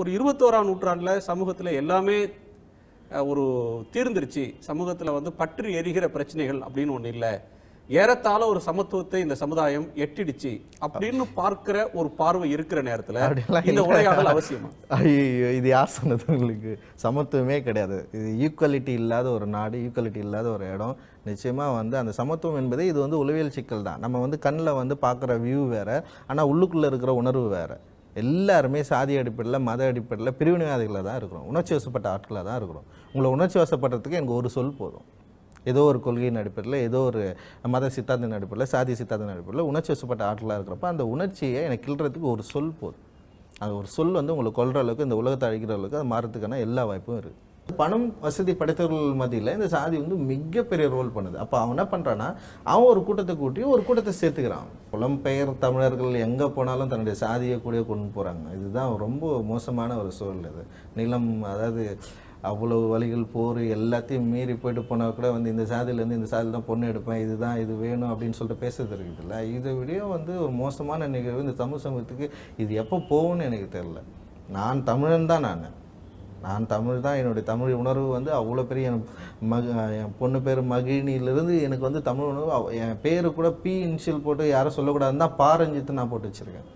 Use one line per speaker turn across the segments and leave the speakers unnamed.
ஒரு இருபத்தோராம் நூற்றாண்டில் சமூகத்தில் எல்லாமே ஒரு தீர்ந்துருச்சு சமூகத்தில் வந்து பற்றி எரிகிற பிரச்சனைகள் அப்படின்னு ஒன்று இல்லை ஏறத்தாழ ஒரு சமத்துவத்தை இந்த சமுதாயம் எட்டிடுச்சு அப்படின்னு பார்க்கிற ஒரு பார்வை இருக்கிற நேரத்தில் இந்த உரையாடல் அவசியமா
ஐயோ இது யார் சொன்னது உங்களுக்கு சமத்துவமே கிடையாது இது ஈக்குவலிட்டி இல்லாத ஒரு நாடு ஈக்குவலிட்டி இல்லாத ஒரு இடம் நிச்சயமாக வந்து அந்த சமத்துவம் என்பது இது வந்து உளவியல் சிக்கல் தான் நம்ம வந்து கண்ணில் வந்து பார்க்குற வியூ வேறு ஆனால் உள்ளுக்குள்ளே இருக்கிற உணர்வு வேறு எல்லாருமே சாதி அடிப்படையில் மத அடிப்படையில் பிரிவினைவாதிகளாக தான் இருக்கிறோம் உணர்ச்சி வசப்பட்ட ஆட்களாக தான் இருக்கிறோம் உங்களை உணர்ச்சி வசப்படுறதுக்கு எனக்கு ஒரு சொல் போதும் ஏதோ ஒரு கொள்கையின் அடிப்படையில் ஏதோ ஒரு மத சித்தாந்தின் அடிப்படையில் சாதி சித்தாந்தின் அடிப்படையில் உணர்ச்சி வசப்பட்ட ஆட்களாக இருக்கிறப்ப அந்த உணர்ச்சியை எனக்கு கிள்றதுக்கு ஒரு சொல் போதும் அந்த ஒரு சொல் வந்து உங்களை கொள்கிற அளவுக்கு இந்த உலகத்தை அழிக்கிற அளவுக்கு அது மாறத்துக்கான எல்லா வாய்ப்பும் இருக்குது பணம் வசதி படைத்தவர்கள் மத்தியில் இந்த சாதி வந்து மிகப்பெரிய ரோல் பண்ணுது அப்போ அவன் என்ன பண்ணுறான்னா அவன் ஒரு கூட்டத்தை கூட்டி ஒரு கூட்டத்தை சேர்த்துக்கிறான் புலம்பெயர் தமிழர்கள் எங்கே போனாலும் தன்னுடைய சாதியை கூட கொண்டு போகிறாங்க இதுதான் ரொம்ப மோசமான ஒரு சூழல் இது நிலம் அதாவது அவ்வளோ வழிகள் போர் எல்லாத்தையும் மீறி போயிட்டு போனால் கூட வந்து இந்த சாதியிலேருந்து இந்த சாதியில் தான் பொண்ணு எடுப்பேன் இதுதான் இது வேணும் அப்படின்னு சொல்லிட்டு பேசுறது இல்லை இதை விட வந்து ஒரு மோசமான நிகழ்வு இந்த தமிழ் சமூகத்துக்கு இது எப்போ போகும்னு எனக்கு தெரில நான் தமிழன் தான் நான் நான் தமிழ் தான் என்னுடைய தமிழ் உணர்வு வந்து அவ்வளோ பெரிய என் மக என் பொண்ணு பேர் மகிழினியிலிருந்து எனக்கு வந்து தமிழ் உணர்வு என் பேர் கூட பி இன்சியல் போட்டு யாரும் சொல்லக்கூடாதுன்னு தான் பாரஞ்சித்து நான் போட்டு வச்சுருக்கேன்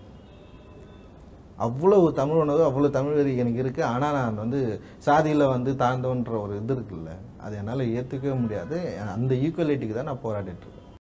அவ்வளோ தமிழ் உணர்வு அவ்வளோ தமிழ் வரி எனக்கு இருக்குது ஆனால் நான் வந்து சாதியில் வந்து தாழ்ந்தோன்ற ஒரு இது இருக்குல்ல அது என்னால் ஏற்றுக்கவே முடியாது அந்த ஈக்குவலிட்டிக்கு தான் நான் போராடிட்டுருக்கேன்